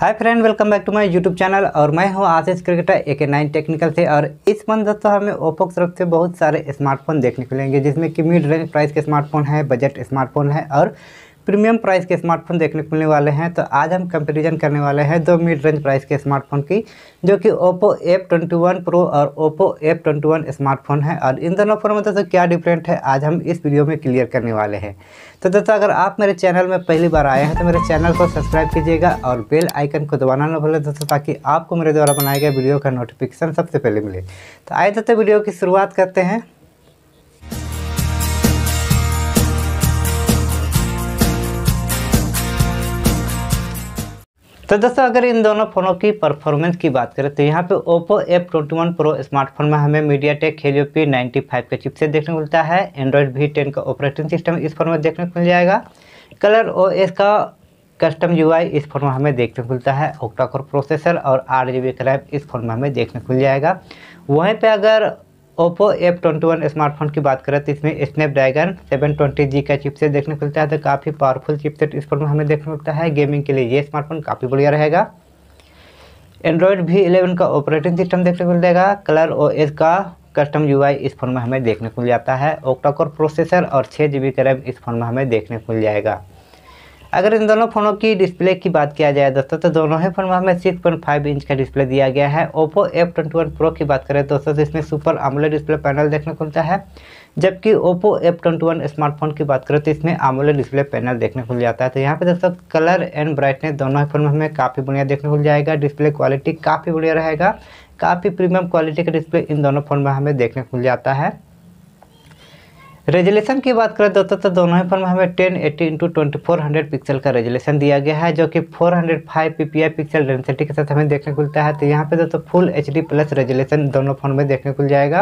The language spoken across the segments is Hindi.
hi friend welcome back to my YouTube channel और मैं हूं आशीष क्रिकेटर ए के नाइन टेक्निकल से और इस मंथ दोस्तों हमें ओप्पो की तरफ से बहुत सारे स्मार्टफोन देखने को मिलेंगे जिसमें कि मिड रेंज प्राइस के स्मार्टफोन है बजट स्मार्टफोन है और प्रीमियम प्राइस के स्मार्टफोन देखने को मिलने वाले हैं तो आज हम कंपेरिजन करने वाले हैं दो मिड रेंज प्राइस के स्मार्टफोन की जो कि Oppo F twenty one pro और Oppo F twenty one smartphone है और इन दोनों फ़ोन में दोस्तों क्या डिफरेंट है आज हम इस वीडियो में क्लियर करने वाले हैं तो दोस्तों अगर आप मेरे चैनल में पहली बार आए हैं तो मेरे चैनल को सब्सक्राइब कीजिएगा और बेल आइकन को दबाना ना भूलें दोस्तों ताकि आपको मेरे द्वारा बनाए गए वीडियो का नोटिफिकेशन सबसे पहले मिले तो आए दोस्तों वीडियो की शुरुआत करते हैं तो दोस्तों अगर इन दोनों फ़ोनों की परफॉर्मेंस की बात करें तो यहाँ पे Oppo F21 twenty one pro smartphone में हमें MediaTek Helio P ninety five का चिपसेट देखने को मिलता है एंड्रॉयड वी टेन का ऑपरेटिंग सिस्टम इस फोन में देखने को मिल जाएगा कलर ओ एस का कस्टम यू इस फोन में हमें देखने को मिलता है ओक्टाकोर प्रोसेसर और आठ जी बी रैम इस फोन में हमें देखने को मिल जाएगा वहीं पर अगर Oppo F twenty one smartphone की बात करें तो इसमें स्नैपड्रैगन सेवन ट्वेंटी जी का चिपसेट देखने को मिलता है तो काफ़ी पावरफुल चिपसेट इस फोन में हमें देखने को मिलता है गेमिंग के लिए ये स्मार्टफोन काफ़ी बढ़िया रहेगा एंड्रॉयड भी इलेवन का ऑपरेटिंग सिस्टम देखने को मिलेगा कलर ओ एस का कस्टम आई इस फोन में हमें देखने को मिल जाता है ओक्टाकोर प्रोसेसर और छः जी बी का रैम इस फोन में हमें देखने को मिल जाएगा अगर इन दोनों फ़ोनों की डिस्प्ले की बात किया जाए दोस्तों तो दोनों ही फोन में हमें सिक्स पॉइंट फाइव इंच का डिस्प्ले दिया गया है Oppo F twenty one pro की बात करें दोस्तों तो इसमें सुपर आमोलेड डिस्प्ले पैनल देखने को मिलता है जबकि Oppo F twenty one smartphone की बात करें तो इसमें आमूल डिस्प्ले पैनल देखने को मिल जाता है तो यहाँ पे दोस्तों कलर एंड ब्राइटनेस दोनों ही फोन में हमें काफ़ी बढ़िया देखने को मिल जाएगा डिस्प्ले क्वालिटी काफ़ी बढ़िया रहेगा काफ़ी प्रीमियम क्वालिटी का डिस्प्ले इन दोनों फ़ोन में हमें देखने को मिल जाता है रेजुलेशन की बात करें दोस्तों तो दोनों ही फोन में हमें ten eighty into twenty four hundred pixel का रेजुलेशन दिया गया है जो कि four hundred five P P I pixel density के साथ हमें देखने को मिलता है तो यहाँ पे दोस्तों full H D plus resolution दोनों फ़ोन में देखने को मिल जाएगा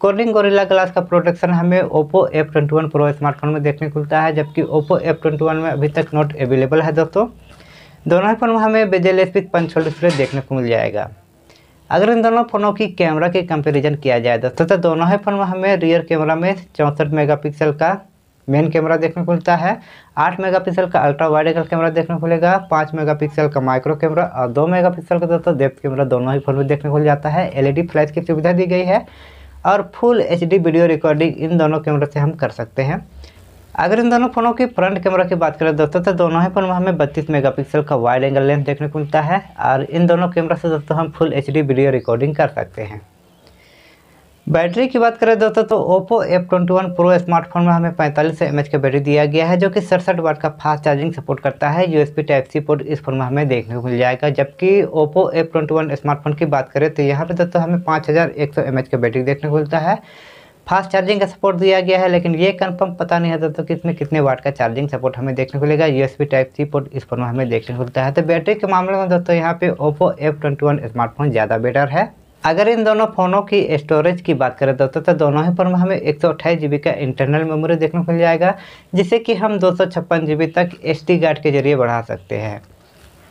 कोर्निंग गोरिल्ला ग्लास का प्रोटेक्शन हमें Oppo F twenty one pro smartphone में देखने को मिलता है जबकि ओप्पो एफ ट्वेंटी वन में अभी तक नॉट अवेलेबल है दोस्तों दोनों ही फोन में हमें बेजल एस पी डिस्प्ले देखने को मिल जाएगा अगर इन दोनों फ़ोनों की कैमरा की कंपैरिजन किया जाए दोस्तों तो दोनों ही फ़ोन में हमें रियर कैमरा में चौंसठ मेगापिक्सल का मेन कैमरा देखने को मिलता है आठ मेगापिक्सल का अल्ट्रा वाइड एंगल कैमरा देखने को मिलेगा पाँच मेगापिक्सल का माइक्रो कैमरा और दो मेगापिक्सल का दोस्तों डेप्थ कैमरा दोनों ही फ़ोन में देखने को मिल जाता है एल फ्लैश e की सुविधा दी गई है और फुल एच वीडियो रिकॉर्डिंग इन दोनों कैमरा से हम कर सकते हैं अगर इन दोनों फ़ोनों की फ्रंट कैमरा की बात करें दोस्तों तो दोनों ही फ़ोन में हमें 32 मेगापिक्सल का वाइड एंगल लेंस देखने को मिलता है और इन दोनों कैमरा से दोस्तों हम फुल एच वीडियो रिकॉर्डिंग कर सकते हैं बैटरी की बात करें दोस्तों तो Oppo F twenty one pro smartphone में हमें पैंतालीस एम का बैटरी दिया गया है जो कि सड़सठ वाट का फास्ट चार्जिंग सपोर्ट करता है यू टाइप सी पोर्ट इस फोन में हमें देखने को मिल जाएगा जबकि Oppo F twenty one smartphone की बात करें तो यहाँ पर दोस्तों हमें पाँच हज़ार एक सौ एम का बैटरी देखने को मिलता है फास्ट चार्जिंग का सपोर्ट दिया गया है लेकिन ये कंफर्म पता नहीं है तो कि इसमें कितने वाट का चार्जिंग सपोर्ट हमें देखने को मिलेगा यूएसबी टाइप सी पोर्ट इस फोन में हमें देखने को मिलता है तो बैटरी के मामले में दोस्तों यहाँ पे ओप्पो एफ स्मार्टफोन ज़्यादा बेटर है अगर इन दोनों फ़ोनों की स्टोरेज की बात करें दोस्तों तो दोनों ही फोन में हमें एक सौ का इंटरनल मेमोरी देखने को मिल जाएगा जिसे कि हम दो सौ तक एस गार्ड के जरिए बढ़ा सकते हैं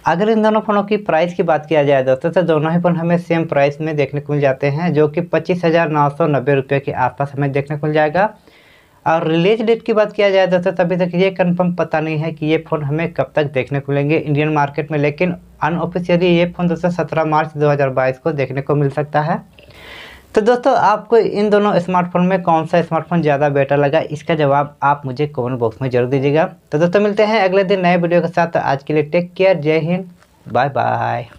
अगर इन दोनों फ़ोनों की प्राइस की बात किया जाए दोस्तों तो दोनों ही फ़ोन हमें सेम प्राइस में देखने को मिल जाते हैं जो कि पच्चीस हज़ार नौ सौ नब्बे रुपये के आसपास हमें देखने को मिल जाएगा और रिलीज डेट की बात किया जाए दोस्तों तो अभी तक ये कंफर्म पता नहीं है कि ये फ़ोन हमें कब तक देखने को मिलेंगे इंडियन मार्केट में लेकिन अनऑफिशियली ये फ़ोन दोस्तों सत्रह मार्च दो को देखने को मिल सकता है तो दोस्तों आपको इन दोनों स्मार्टफोन में कौन सा स्मार्टफोन ज़्यादा बेटर लगा इसका जवाब आप मुझे कमेंट बॉक्स में जरूर दीजिएगा तो दोस्तों मिलते हैं अगले दिन नए वीडियो के साथ तो आज के लिए टेक केयर जय हिंद बाय बाय